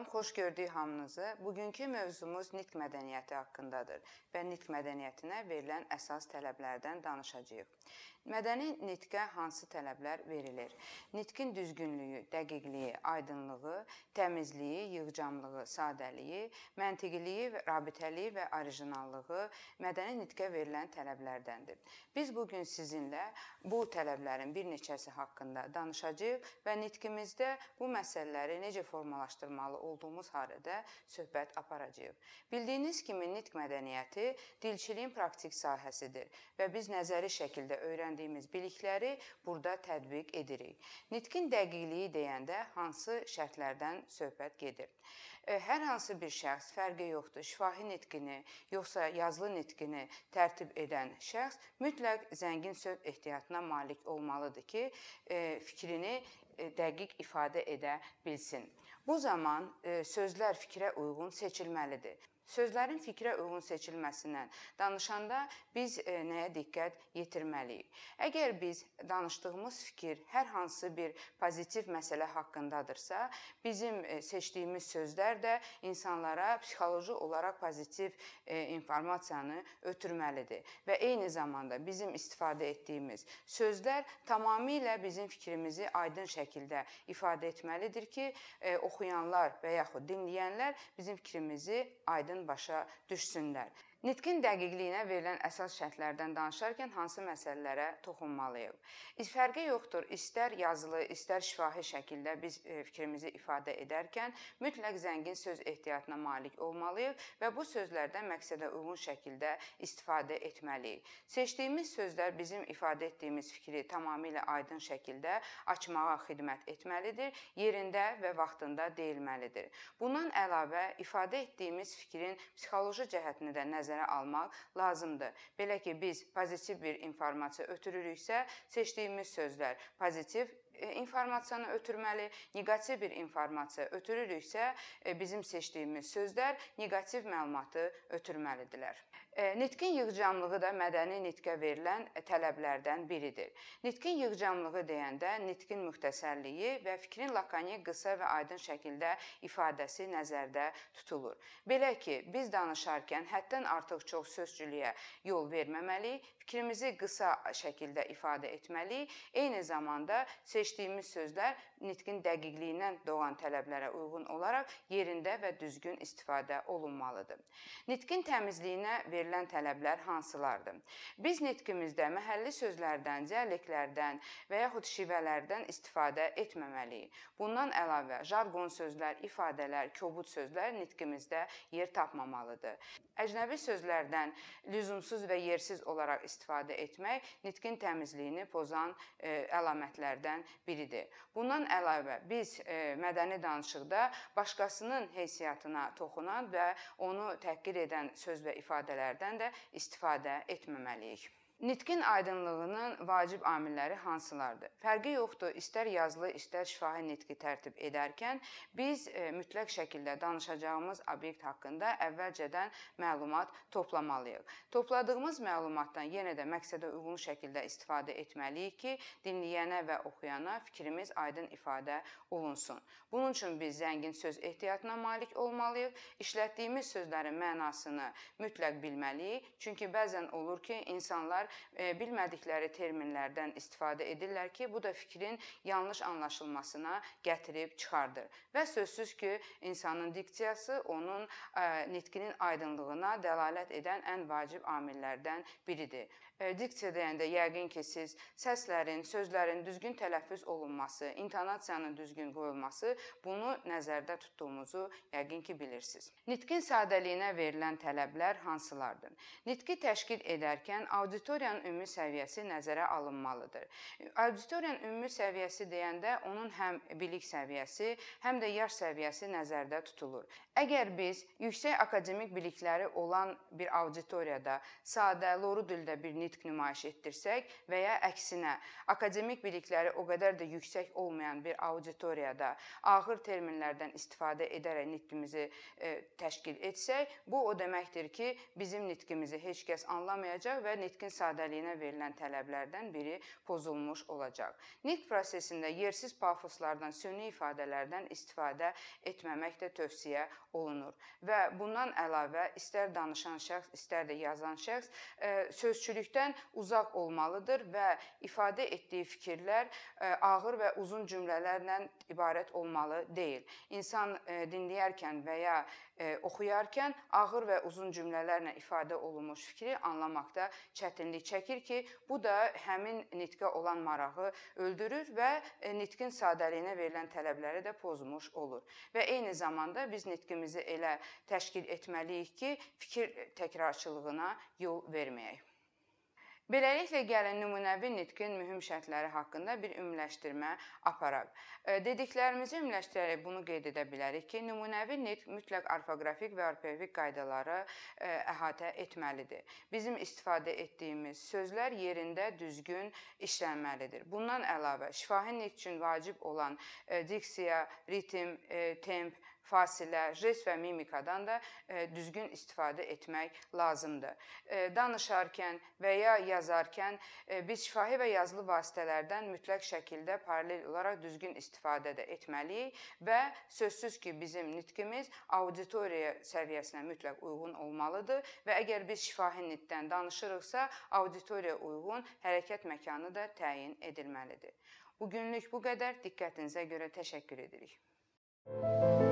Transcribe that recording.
Salam, xoş gördük hamınızı. Bugünkü mövzumuz nitq mədəniyyəti haqqındadır və nitq mədəniyyətinə verilən əsas tələblərdən danışacağıq. Mədəni nitqə hansı tələblər verilir? Nitqin düzgünlüyü, dəqiqliyi, aydınlığı, təmizliyi, yığcamlığı, sadəliyi, məntiqiliyi, rabitəliyi və orijinallığı mədəni nitqə verilən tələblərdəndir. Biz bu gün sizinlə bu tələblərin bir neçəsi haqqında danışacağıq və nitqimizdə bu məsələləri necə formalaşdırmalı olduğunu olduğumuz barədə söhbət aparacağıq. Bildiyiniz kimi nitq mədəniyyəti dilçiliyin praktik sahəsidir və biz nəzəri şəkildə öyrəndiyimiz bilikləri burada tətbiq edirik. Nitqin dəqiqliyi deyəndə hansı şərtlərdən söhbət gedir? E, hər hansı bir şəxs fərqi yoxdur, şifahi nitqini yoxsa yazılı nitqini tərtib edən şəxs mütləq zəngin söz ehtiyatına malik olmalıdır ki, e, fikrini e, dəqiq ifadə edə bilsin. Bu zaman sözlər fikrə uyğun seçilməlidir. Sözlərin fikrə uyğun seçilməsindən danışanda biz e, nəyə diqqət yetirməliyik? Əgər biz danışdığımız fikir hər hansı bir pozitiv məsələ haqqındadırsa, bizim e, seçdiyimiz sözlər də insanlara psixoloji olaraq pozitiv e, informasiyanı ötürməlidir və eyni zamanda bizim istifadə etdiyimiz sözlər tamamilə bizim fikrimizi aydın şəkildə ifadə etməlidir ki, oxuyanlar və yaxud dinləyənlər bizim fikrimizi aydın başa düşsünlər. Nitqin dəqiqliyinə verilən əsas şərtlərdən danışarkən hansı məsələlərə toxunmalıyıq? Fərqi yoxdur, istər yazılı, istər şifahi şəkildə biz e, fikrimizi ifadə edərkən mütləq zəngin söz ehtiyatına malik olmalıyıq və bu sözlərdən məqsədə uyğun şəkildə istifadə etməliyik. Seçdiyimiz sözlər bizim ifadə etdiyimiz fikri tamamilə aydın şəkildə açmağa xidmət etməlidir, yerində və vaxtında deyilməlidir. Bundan əlavə ifadə etdiyimiz fikrin psixoloji cəhətini də nəzərə nəzərə almaq lazımdır. Belə ki, biz pozitiv bir informasiya ötürürüksə, seçdiyimiz sözlər pozitiv E, informasiyanı ötürməli, neqativ bir informasiya ötürürüksə, e, bizim seçdiyimiz sözlər neqativ məlumatı ötürməlidirlər. E, nitqin yığcamlığı da mədəni nitqə verilən tələblərdən biridir. Nitqin yığcamlığı deyəndə nitqin müxtəsərliyi və fikrin lakonik, qısa və aydın şəkildə ifadəsi nəzərdə tutulur. Belə ki, biz danışarkən həddən artıq çox sözcülüyə yol verməməliyik, fikrimizi qısa şəkildə ifadə etməliyik. Eyni zamanda seç Seçdiyimiz sözlər nitqin dəqiqliyindən doğan tələblərə uyğun olaraq yerində və düzgün istifadə olunmalıdır. Nitqin təmizliyinə verilən tələblər hansılardır? Biz nitqimizdə məhəlli sözlərdən, dialektlərdən və yaxud şivələrdən istifadə etməməliyik. Bundan əlavə jargon sözlər, ifadələr, kobud sözlər nitqimizdə yer tapmamalıdır. Əcnəbi sözlərdən lüzumsuz və yersiz olaraq istifadə etmək nitqin təmizliyini pozan ə, e, əlamətlərdən biridir. Bundan əlavə biz e, mədəni danışıqda başqasının hissiyatına toxunan və onu təhqir edən söz və ifadələrdən də istifadə etməməliyik. Nitqin aydınlığının vacib amilləri hansılardır? Fərqi yoxdur, istər yazılı, istər şifahi nitqi tərtib edərkən biz e, mütləq şəkildə danışacağımız obyekt haqqında əvvəlcədən məlumat toplamalıyıq. Topladığımız məlumatdan yenə də məqsədə uyğun şəkildə istifadə etməliyik ki, dinləyənə və oxuyana fikrimiz aydın ifadə olunsun. Bunun üçün biz zəngin söz ehtiyatına malik olmalıyıq. İşlətdiyimiz sözlərin mənasını mütləq bilməliyik. Çünki bəzən olur ki, insanlar e, bilmədikləri terminlərdən istifadə edirlər ki, bu da fikrin yanlış anlaşılmasına gətirib çıxardır. Və sözsüz ki, insanın diksiyası onun e, nitqinin aydınlığına dəlalət edən ən vacib amillərdən biridir. E, diksiya deyəndə yəqin ki, siz səslərin, sözlərin düzgün tələffüz olunması, intonasiyanın düzgün qoyulması, bunu nəzərdə tutduğumuzu yəqin ki, bilirsiniz. Nitqin sadəliyinə verilən tələblər hansılardır? Nitqi təşkil edərkən auditoriya auditoriyanın ümumi səviyyəsi nəzərə alınmalıdır. Auditoriyanın ümumi səviyyəsi deyəndə onun həm bilik səviyyəsi, həm də yaş səviyyəsi nəzərdə tutulur. Əgər biz yüksək akademik bilikləri olan bir auditoriyada sadə, loru dildə bir nitq nümayiş etdirsək və ya əksinə akademik bilikləri o qədər də yüksək olmayan bir auditoriyada ağır terminlərdən istifadə edərək nitqimizi e, təşkil etsək, bu o deməkdir ki, bizim nitqimizi heç kəs anlamayacaq və nitqin sadə sadəliyinə verilən tələblərdən biri pozulmuş olacaq. Nitq prosesində yersiz pafoslardan, süni ifadələrdən istifadə etməmək də tövsiyə olunur və bundan əlavə istər danışan şəxs, istər də yazan şəxs e, sözçülükdən uzaq olmalıdır və ifadə etdiyi fikirlər e, ağır və uzun cümlələrlə ibarət olmalı deyil. İnsan e, dinləyərkən və ya oxuyarkən ağır və uzun cümlələrlə ifadə olunmuş fikri anlamaqda çətinlik dərinlik çəkir ki, bu da həmin nitqə olan marağı öldürür və e, nitqin sadəliyinə verilən tələbləri də pozmuş olur. Və eyni zamanda biz nitqimizi elə təşkil etməliyik ki, fikir təkrarçılığına yol verməyək. Beləliklə gəlin nümunəvi nitqin mühüm şərtləri haqqında bir ümumiləşdirmə aparaq. E, dediklərimizi ümumiləşdirərək bunu qeyd edə bilərik ki, nümunəvi nitq mütləq orfoqrafik və orfevik qaydaları e, əhatə etməlidir. Bizim istifadə etdiyimiz sözlər yerində düzgün işlənməlidir. Bundan əlavə şifahi nitq üçün vacib olan e, diksiya, ritm, temp, fasilə, jest və mimikadan da e, düzgün istifadə etmək lazımdır. E, danışarkən və ya yazarkən e, biz şifahi və yazılı vasitələrdən mütləq şəkildə paralel olaraq düzgün istifadə də etməliyik və sözsüz ki, bizim nitqimiz auditoriya səviyyəsinə mütləq uyğun olmalıdır və əgər biz şifahi nitqdən danışırıqsa, auditoriya uyğun hərəkət məkanı da təyin edilməlidir. Bu günlük bu qədər. Diqqətinizə görə təşəkkür edirik. Müzik